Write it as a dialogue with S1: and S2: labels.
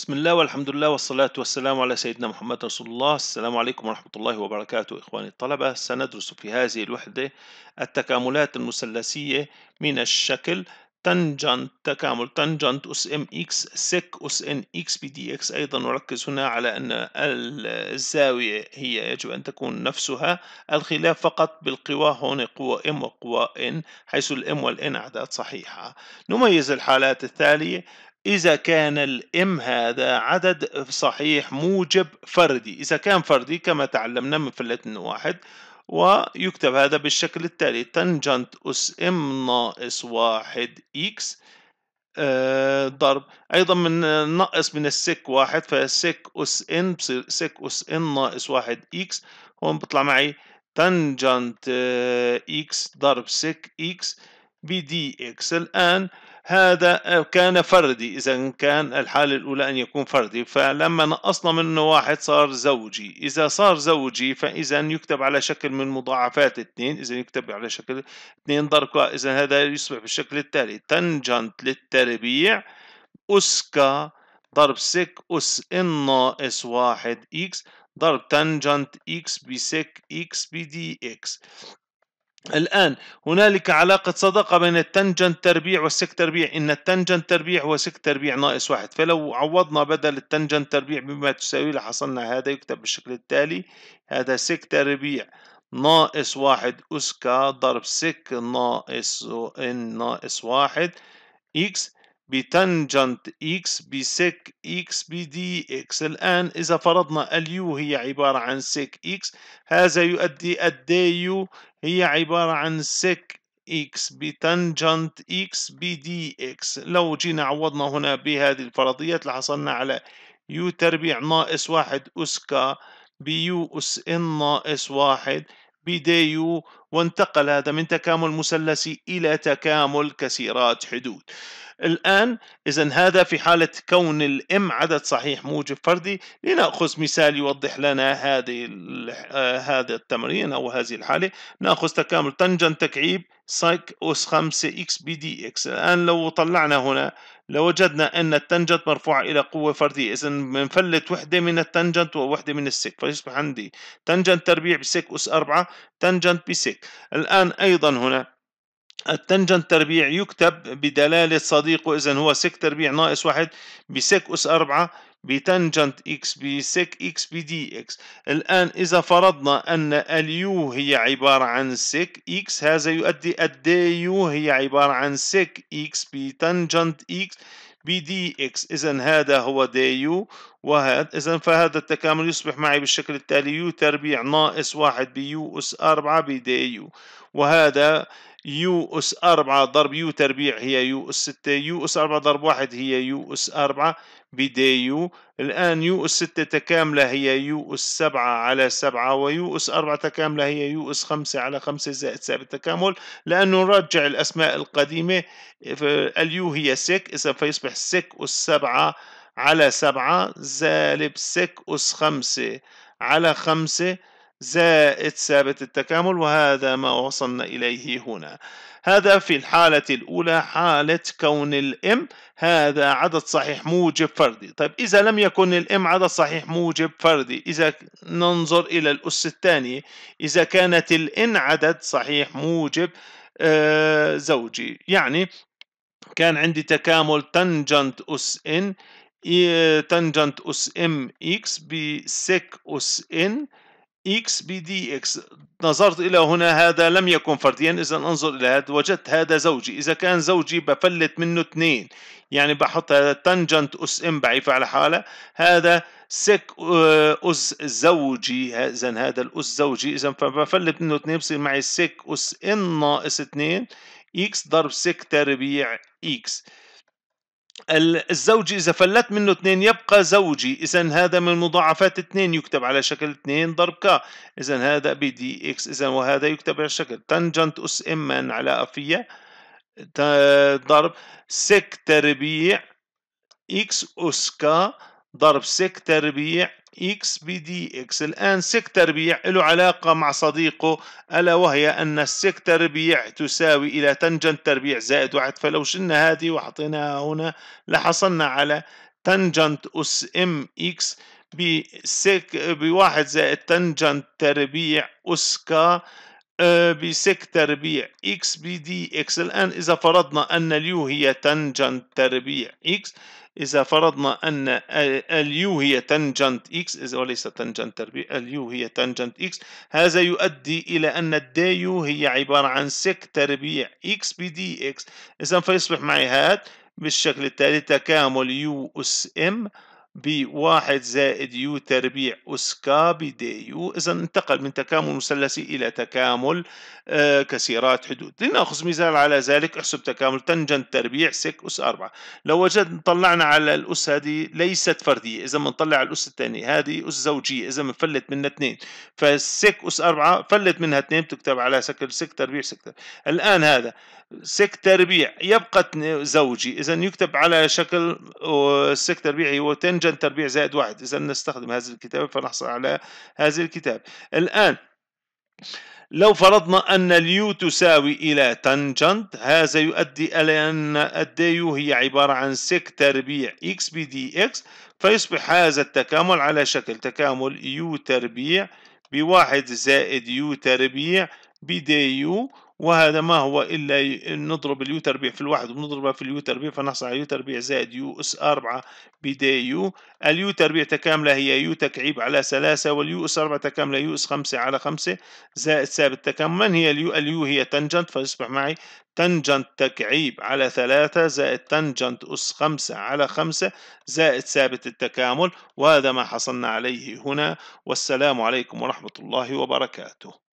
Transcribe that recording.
S1: بسم الله والحمد لله والصلاة والسلام على سيدنا محمد رسول الله السلام عليكم ورحمة الله وبركاته إخواني الطلبة سندرس في هذه الوحدة التكاملات المثلثية من الشكل تنجنت تكامل تنجنت أس إم إكس سك أس إن إكس بي دي إكس أيضا نركز هنا على أن الزاوية هي يجب أن تكون نفسها الخلاف فقط بالقوى هون قوى إم وقوى إن حيث الإم والإن أعداد صحيحة نميز الحالات التالية إذا كان الإم هذا عدد صحيح موجب فردي إذا كان فردي كما تعلمنا من فلة واحد ويكتب هذا بالشكل التالي تنجنت أس إم ناقص واحد إكس آه، ضرب أيضا من نقص من السك واحد فسك أس إن بصير سك أس إن ناقص واحد إكس هون بطلع معي تنجنت آه، إكس ضرب سك إكس بدي إكس الآن هذا كان فردي إذا كان الحالة الأولى أن يكون فردي فلما نقصنا منه واحد صار زوجي إذا صار زوجي فإذا يكتب على شكل من مضاعفات اثنين إذا يكتب على شكل اثنين ضرب إذا هذا يصبح بالشكل التالي تنجنت للتربيع أسكا ضرب سك أس إن ناقص واحد إكس ضرب تنجنت إكس بسك إكس بدي إكس الآن هنالك علاقة صداقة بين التنجن تربيع والسك تربيع إن التنجن تربيع هو سك تربيع ناقص واحد فلو عوضنا بدل التنجن تربيع بما تساوي لحصلنا هذا يكتب بالشكل التالي هذا سك تربيع ناقص واحد أسكا ضرب سك ناقص إن ناقص واحد إكس بتنجنت إكس بسك إكس بدي إكس الآن إذا فرضنا اليو هي عبارة عن سك إكس هذا يؤدي الدي يو هي عبارة عن سك إكس بتنجنت إكس بدي إكس لو جينا عوضنا هنا بهذه الفرضيات لحصلنا على يو تربيع ناقص واحد أس كا بيو أس إن ناقص واحد بدي يو وانتقل هذا من تكامل مثلثي إلى تكامل كسيرات حدود الآن إذا هذا في حالة كون الإم عدد صحيح موجب فردي لنأخذ مثال يوضح لنا هذه آه، هذا التمرين أو هذه الحالة نأخذ تكامل تنجنت تكعيب سايك أس 5 إكس بي دي إكس الآن لو طلعنا هنا لوجدنا أن التنجنت مرفوعة إلى قوة فردية إذا بنفلت وحدة من التنجنت ووحدة من السك فيصبح عندي تنجنت تربيع بسك أس 4 تنجنت بسك الآن أيضا هنا التنجنت تربيع يكتب بدلالة صديقه إذا هو سك تربيع ناقص واحد بسك أس أربعة بتنجنت إكس بسك إكس بدي إكس الآن إذا فرضنا أن اليو هي عبارة عن سك إكس هذا يؤدي الدي يو هي عبارة عن سك إكس بتنجنت إكس بدي إكس إذا هذا هو دي يو وهذا إذا فهذا التكامل يصبح معي بالشكل التالي يو تربيع ناقص واحد بيو أس أربعة بدي يو وهذا يو اس 4 ضرب يو تربيع هي يو اس 6 يو اس 4 ضرب 1 هي يو اس 4 بدي يو الآن يو اس 6 تكاملة هي يو اس 7 على 7 ويو اس 4 تكاملة هي يو اس 5 على 5 زائد سالب التكامل لأنه نرجع الأسماء القديمة اليو هي سك إذا فيصبح سك اس 7 على 7 سالب سك اس 5 على 5 زائد ثابت التكامل وهذا ما وصلنا إليه هنا هذا في الحالة الأولى حالة كون الام هذا عدد صحيح موجب فردي طيب إذا لم يكن الام عدد صحيح موجب فردي إذا ننظر إلى الأس الثانية إذا كانت الان عدد صحيح موجب آه، زوجي يعني كان عندي تكامل تنجنت أس ان تنجنت أس ام اكس بسك أس ان x اكس نظرت إلى هنا هذا لم يكن فرديا إذا انظر إلى هذا وجدت هذا زوجي إذا كان زوجي بفلت منه اثنين يعني بحط هذا تانجنت أس إم بعيفة على حالة هذا سك آه، أس زوجي إذا هذا الأس زوجي إذا فبفلت منه اثنين بصير معي سك أس إن ناقص اثنين إكس ضرب سك تربيع إكس الزوج إذا فلت منه اثنين يبقى زوجي إذا هذا من مضاعفات اثنين يكتب على شكل اثنين ضرب ك إذا هذا بي دي إكس إذا وهذا يكتب على شكل تانجنت أس إما على أفية ضرب سك تربيع إكس أس ك ضرب سك تربيع إكس بي دي إكس الآن سك تربيع له علاقة مع صديقه ألا وهي أن السك تربيع تساوي إلى تنجنت تربيع زائد واحد فلو شلنا هذه وحطيناها هنا لحصلنا على تنجنت أس إم إكس بسك بواحد زائد تنجنت تربيع أس كا آه، بسك تربيع إكس بي دي إكس الآن إذا فرضنا أن اليو هي تنجنت تربيع إكس إذا فرضنا أن اليو هي تانجنت إكس وليس تانجنت تربيع اليو هي تانجنت إكس هذا يؤدي إلى أن الدي هي عبارة عن سك تربيع إكس بدي إكس إذا فيصبح معي هذا بالشكل التالي تكامل يو أس إم بواحد زائد يو تربيع أسكا بدي يو إذا انتقل من تكامل مثلثي إلى تكامل آه، كسيرات حدود لنأخذ مثال على ذلك احسب تكامل تنجنت تربيع سك أس 4 لو وجدنا طلعنا على الأس هذه ليست فردية إذا بنطلع على الأس الثانية هذه أس زوجية إذا بنفلت منها اثنين فالسك أس 4 فلت منها اثنين بتكتب على سك سك تربيع سك الآن هذا سك تربيع يبقى زوجي إذا يكتب على شكل سك تربيع هو تنجن تربيع زائد واحد إذا نستخدم هذه الكتابة فنحصل على هذه الكتابة الآن لو فرضنا أن اليو تساوي إلى تنجنت هذا يؤدي إلى أن الديو هي عبارة عن سك تربيع اكس بي دي اكس فيصبح هذا التكامل على شكل تكامل يو تربيع بواحد زائد يو تربيع بدي يو وهذا ما هو إلا نضرب اليو تربيع في الواحد ونضربها في اليو تربيع فنحصل على يو تربيع زائد يو أس أربعة بدي يو اليو تربيع تكاملة هي يو تكعيب على ثلاثة واليو أس أربعة تكاملة يو أس خمسة على خمسة زائد ثابت تكامل من هي اليو اليو هي تنجنت فيصبح معي تنجنت تكعيب على ثلاثة زائد تنجنت أس خمسة على خمسة زائد ثابت التكامل وهذا ما حصلنا عليه هنا والسلام عليكم ورحمة الله وبركاته